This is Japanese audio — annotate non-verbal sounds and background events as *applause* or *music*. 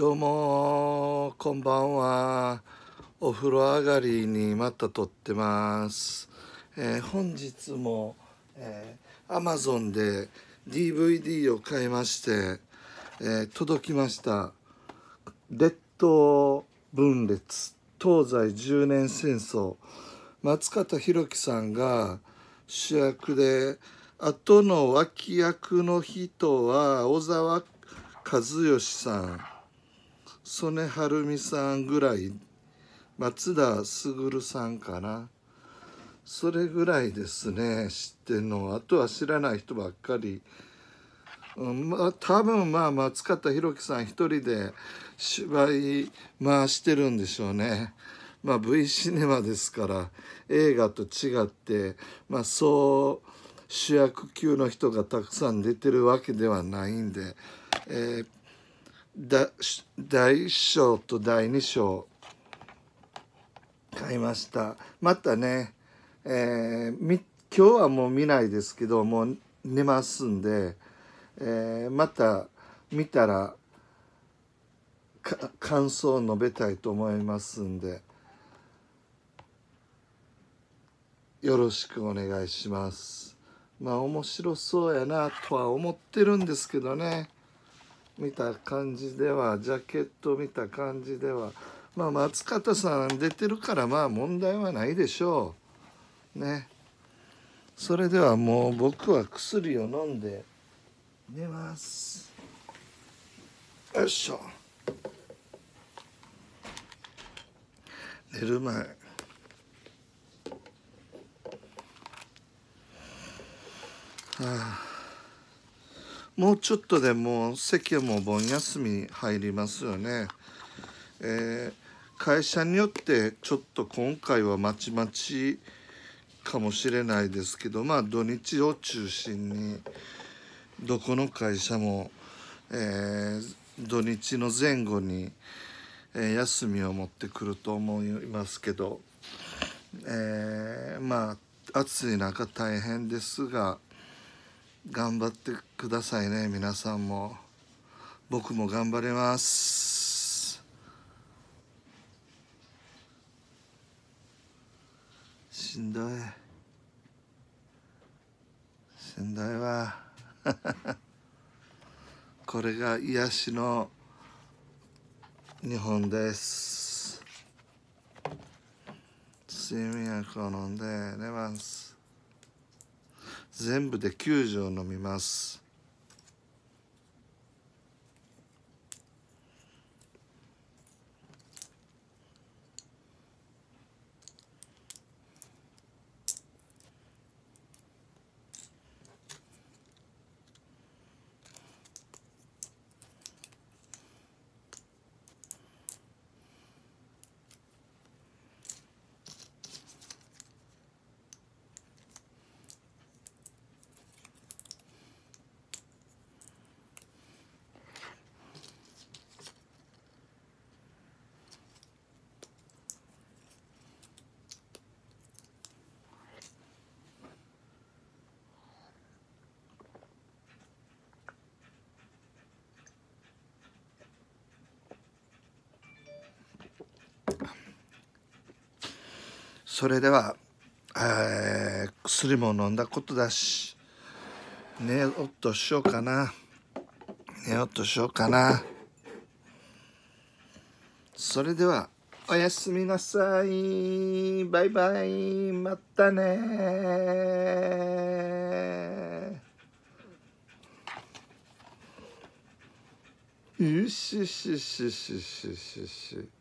どうもこんばんはお風呂上がりにまた撮ってます、えー、本日も、えー、Amazon で DVD を買いまして、えー、届きました「列島分裂東西10年戦争」松方弘樹さんが主役で後の脇役の人は小沢和義さん曽根晴美さんぐらい松田卓さんかなそれぐらいですね知ってんのあとは知らない人ばっかり、うんまあ、多分まあ松方弘樹さん一人で芝居回してるんでしょうね。まあ、V シネマですから映画と違って、まあ、そう主役級の人がたくさん出てるわけではないんで、えー第1章と第2章買いましたまたね、えー、み今日はもう見ないですけどもう寝ますんで、えー、また見たら感想を述べたいと思いますんでよろしくお願いします。まあ面白そうやなとは思ってるんですけどね。見た感じではジャケット見た感じではまあ松方さん出てるからまあ問題はないでしょうねそれではもう僕は薬を飲んで寝ますよいしょ寝る前ああもうちょっとでもう席もお盆休みに入りますよね。えー、会社によってちょっと今回はまちまちかもしれないですけどまあ土日を中心にどこの会社も、えー、土日の前後に、えー、休みを持ってくると思いますけど、えまあ暑い中大変ですが。頑張ってくださいね皆さんも僕も頑張れますしんどいしんどいわ *laughs* これが癒しの日本です睡眠薬を飲んで寝ます全部で9錠飲みますそれでは、えー、薬も飲んだことだし寝よっとしようかな寝よっとしようかなそれではおやすみなさいバイバイまたねうししししししし。